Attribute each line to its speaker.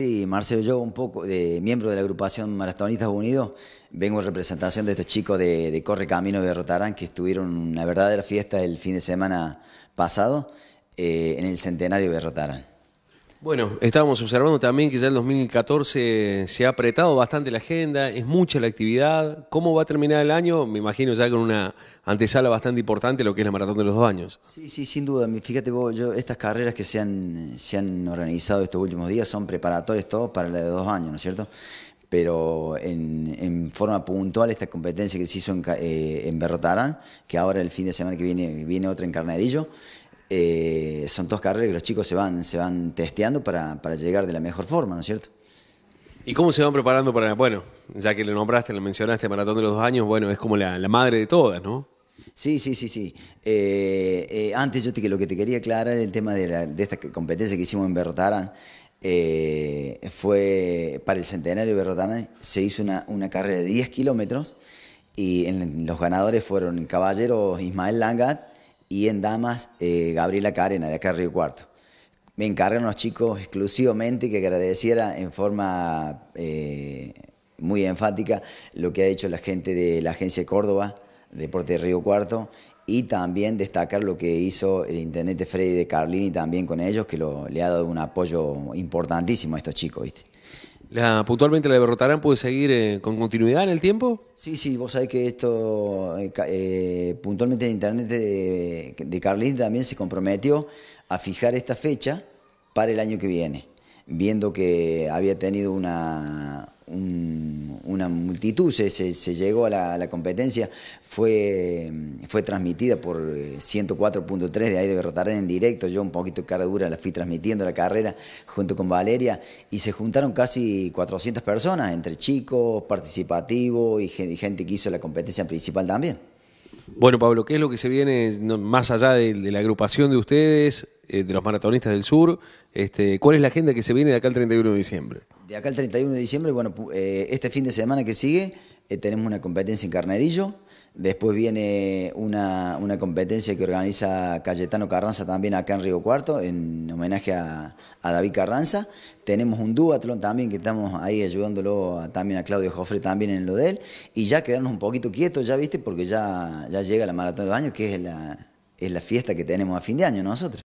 Speaker 1: Sí, Marcelo, yo un poco, de, miembro de la agrupación Maratonistas Unidos, vengo en representación de estos chicos de, Corre Camino de Rotarán que estuvieron una verdadera fiesta el fin de semana pasado eh, en el centenario de Rotarán.
Speaker 2: Bueno, estábamos observando también que ya el 2014 se ha apretado bastante la agenda, es mucha la actividad. ¿Cómo va a terminar el año? Me imagino ya con una antesala bastante importante, lo que es la maratón de los dos años.
Speaker 1: Sí, sí, sin duda. Fíjate vos, estas carreras que se han, organizado estos últimos días son preparatorias todos para la de dos años, ¿no es cierto? pero en, forma puntual esta competencia que se hizo en, eh, en Berrotarán, que ahora el fin de semana que viene viene otra en Carnerillo, eh, son dos carreras que los chicos se van, se van testeando para, para llegar de la mejor forma,
Speaker 2: ¿no es cierto? ¿Y cómo se van preparando para, bueno, ya que lo nombraste, lo mencionaste, Maratón de los Dos Años, bueno, es como la, madre de todas, ¿no?
Speaker 1: Sí, sí, sí, sí. Eh, eh, antes yo te, lo que te quería aclarar el tema de, esta competencia que hicimos en Berrotarán. fue para el centenario de Berrotarán, se hizo una, carrera de 10 kilómetros y los ganadores fueron Caballero Ismael Langat, y en damas, eh, Gabriela Carena, de acá Río Cuarto. Me encargan los chicos exclusivamente que agradeciera en forma eh, muy enfática lo que ha hecho la gente de la Agencia de Córdoba, Deporte de Río Cuarto, y también destacar lo que hizo el intendente Freddy de Carlini también con ellos, que le ha dado un apoyo importantísimo a estos chicos,
Speaker 2: ¿viste? La, ¿Puntualmente la derrotarán? puede seguir eh, con continuidad en el tiempo? Sí, sí, vos
Speaker 1: sabés que esto, eh, eh, puntualmente el internet de, de Carlín también se comprometió a fijar esta fecha para el año que viene viendo que había tenido una, una multitud, se, se, llegó a la, competencia, fue, fue transmitida por 104.3 eh, de ahí de Rotarán en directo, yo un poquito cara dura la fui transmitiendo la carrera junto con Valeria y se juntaron casi 400 personas, entre chicos, participativos y gente que hizo
Speaker 2: la competencia principal también. Bueno, Pablo, ¿qué es lo que se viene más allá de, la agrupación de ustedes, eh, de los maratonistas del sur? Este, ¿Cuál es la agenda que se viene de acá al 31 de diciembre?
Speaker 1: De acá al 31 de diciembre, bueno, eh, este fin de semana que sigue eh, tenemos una competencia en Carnerillo. Después viene una, competencia que organiza Cayetano Carranza también acá en Río Cuarto, en homenaje a, David Carranza. Tenemos un duatlón también que estamos ahí ayudándolo también a Claudio Jofre también en lo de él. Y ya quedarnos un poquito quietos, ya viste, porque ya, ya llega la maratón de Años que es es la fiesta que tenemos a fin de año nosotros.